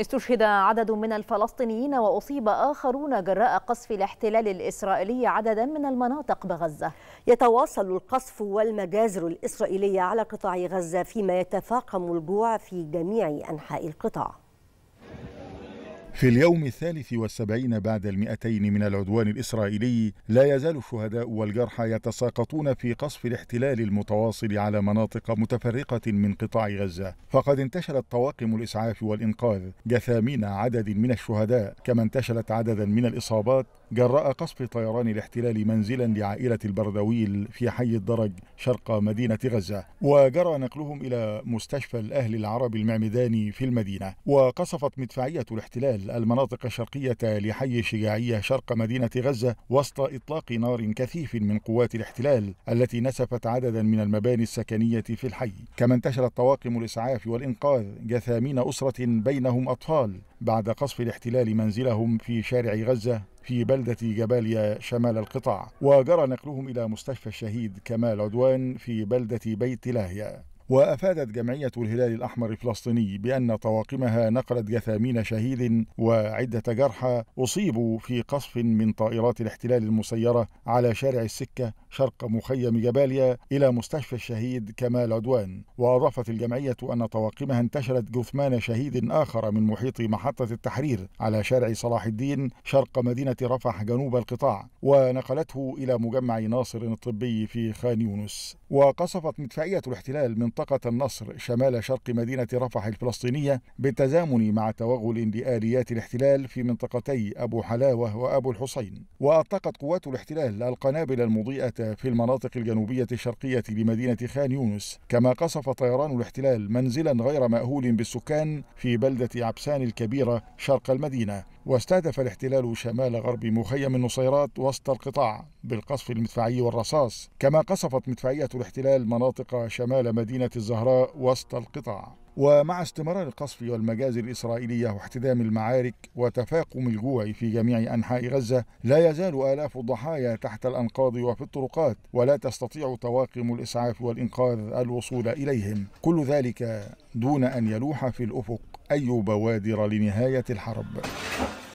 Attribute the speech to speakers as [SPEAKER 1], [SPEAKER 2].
[SPEAKER 1] استشهد عدد من الفلسطينيين وأصيب آخرون جراء قصف الاحتلال الإسرائيلي عددا من المناطق بغزة يتواصل القصف والمجازر الإسرائيلية على قطاع غزة فيما يتفاقم الجوع في جميع أنحاء القطاع في اليوم الثالث والسبعين بعد المئتين من العدوان الإسرائيلي لا يزال الشهداء والجرحى يتساقطون في قصف الاحتلال المتواصل على مناطق متفرقة من قطاع غزة فقد انتشلت طواقم الإسعاف والإنقاذ جثامين عدد من الشهداء كما انتشلت عددا من الإصابات جراء قصف طيران الاحتلال منزلا لعائلة البردويل في حي الدرج شرق مدينة غزة وجرى نقلهم إلى مستشفى الأهل العرب المعمداني في المدينة وقصفت مدفعية الاحتلال المناطق الشرقية لحي الشجاعية شرق مدينة غزة وسط إطلاق نار كثيف من قوات الاحتلال التي نسفت عددا من المباني السكنية في الحي كما انتشرت طواقم الإسعاف والإنقاذ جثامين أسرة بينهم أطفال بعد قصف الاحتلال منزلهم في شارع غزة في بلدة جباليا شمال القطاع وجرى نقلهم إلى مستشفى الشهيد كمال عدوان في بلدة بيت لاهيا وأفادت جمعية الهلال الأحمر الفلسطيني بأن طواقمها نقلت جثامين شهيد وعدة جرحى أصيبوا في قصف من طائرات الاحتلال المسيرة على شارع السكة شرق مخيم جباليا إلى مستشفى الشهيد كمال عدوان وأضافت الجمعية أن طواقمها انتشلت جثمان شهيد آخر من محيط محطة التحرير على شارع صلاح الدين شرق مدينة رفح جنوب القطاع ونقلته إلى مجمع ناصر الطبي في خان يونس وقصفت مدفعية الاحتلال من منطقة النصر شمال شرق مدينة رفح الفلسطينية بالتزامن مع توغل لآليات الاحتلال في منطقتي أبو حلاوة وأبو الحسين وأطلقت قوات الاحتلال القنابل المضيئة في المناطق الجنوبية الشرقية لمدينة خان يونس كما قصف طيران الاحتلال منزلا غير مأهول بالسكان في بلدة عبسان الكبيرة شرق المدينة واستهدف الاحتلال شمال غرب مخيم النصيرات وسط القطاع بالقصف المدفعي والرصاص كما قصفت مدفعية الاحتلال مناطق شمال مدينة الزهراء وسط القطاع ومع استمرار القصف والمجازر الإسرائيلية واحتدام المعارك وتفاقم الجوع في جميع أنحاء غزة لا يزال آلاف الضحايا تحت الأنقاض وفي الطرقات ولا تستطيع طواقم الإسعاف والإنقاذ الوصول إليهم كل ذلك دون أن يلوح في الأفق أي بوادر لنهاية الحرب